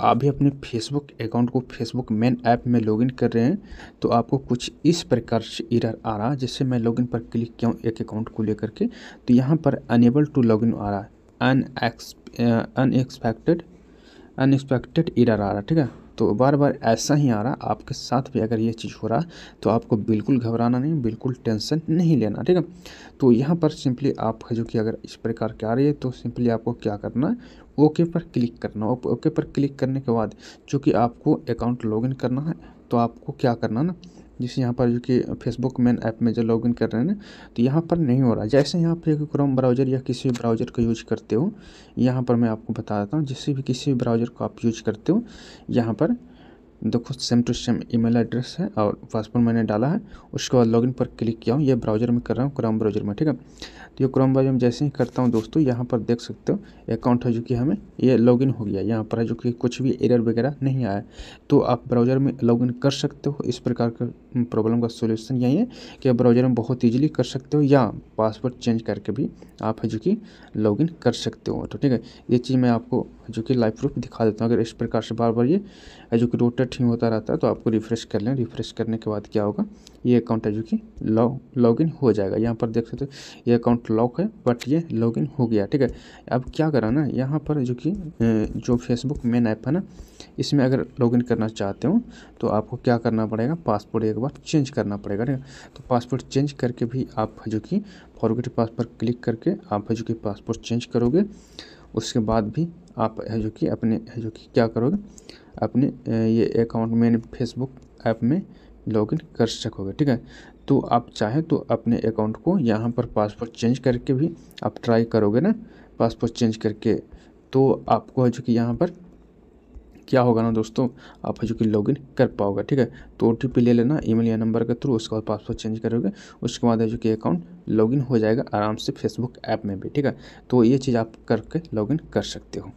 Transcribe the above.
आप भी अपने फेसबुक अकाउंट को फेसबुक मेन ऐप में लॉगिन कर रहे हैं तो आपको कुछ इस प्रकार से इरर आ रहा है जिससे मैं लॉगिन पर क्लिक किया हूँ एक अकाउंट को लेकर के तो यहाँ पर अनेबल टू लॉगिन आ रहा है अनएक्स अनएक्सपेक्टेड अनएक्सपेक्टेड इरर आ रहा है ठीक है तो बार बार ऐसा ही आ रहा आपके साथ भी अगर ये चीज़ हो रहा तो आपको बिल्कुल घबराना नहीं बिल्कुल टेंशन नहीं लेना ठीक है तो यहाँ पर सिंपली आप जो कि अगर इस प्रकार की आ रही है तो सिंपली आपको क्या करना है ओके पर क्लिक करना ओके पर क्लिक करने के बाद चूँकि आपको अकाउंट लॉगिन करना है तो आपको क्या करना ना जैसे यहाँ पर जो कि फेसबुक मेन ऐप में जो लॉगिन कर रहे हैं ना तो यहाँ पर नहीं हो रहा जैसे यहाँ पर क्रोम ब्राउज़र या किसी भी ब्राउज़र का यूज करते हो यहाँ पर मैं आपको बता देता हूँ जैसे भी किसी भी ब्राउज़र को आप यूज करते हो यहाँ पर देखो same to same email address है और पासवर्ड मैंने डाला है उसके बाद लॉगिन पर क्लिक किया हूँ ये ब्राउजर में कर रहा हूँ क्रोम ब्राउजर में ठीक है तो ये क्रोम ब्राउजर में जैसे ही करता हूँ दोस्तों यहाँ पर देख सकते हो अकाउंट है जो कि हमें ये लॉगिन हो गया यहाँ पर है जो कि कुछ भी एरर वगैरह नहीं आया तो आप ब्राउजर में लॉगिन कर सकते हो इस प्रकार का प्रॉब्लम का सोल्यूशन यही है कि आप ब्राउजर में बहुत ईजिली कर सकते हो या पासवर्ड चेंज करके भी आप है जो कि लॉगिन कर सकते हो तो ठीक है ये चीज़ मैं आपको जो कि लाइव प्रूफ दिखा देता हूँ अगर इस प्रकार से बार बार ये जो कि रोटेट अपडेट ही होता रहता है तो आपको रिफ़्रेश कर लें रिफ़्रेश करने के बाद क्या होगा ये अकाउंट है जो कि लॉग इन हो जाएगा यहाँ पर देख सकते हो ये अकाउंट लॉक है बट ये लॉग इन हो गया ठीक है अब क्या करा ना यहाँ पर जो कि जो फेसबुक मेन ऐप है ना इसमें अगर लॉग इन करना चाहते हो तो आपको क्या करना पड़ेगा पासपोर्ट एक बार चेंज करना पड़ेगा ठीक है तो पासपोर्ट चेंज करके भी आप जो कि फॉरवर्ड पास पर क्लिक करके आप जो कि पासपोर्ट चेंज करोगे उसके बाद भी आप है जो कि अपने है जो कि क्या करोगे अपने ये अकाउंट में फेसबुक ऐप में लॉगिन कर सकोगे ठीक है तो आप चाहे तो अपने अकाउंट को यहाँ पर पासवर्ड चेंज करके भी आप ट्राई करोगे ना पासवर्ड चेंज करके तो आपको है जो कि यहाँ पर क्या होगा ना दोस्तों आप है जो कि लॉगिन कर पाओगे ठीक है तो ओ ले लेना ईमेल या नंबर के थ्रू उसके बाद पासवर्ड चेंज करोगे उसके बाद है जो कि अकाउंट लॉगिन हो जाएगा आराम से फेसबुक ऐप में भी ठीक है तो ये चीज़ आप करके लॉगिन कर सकते हो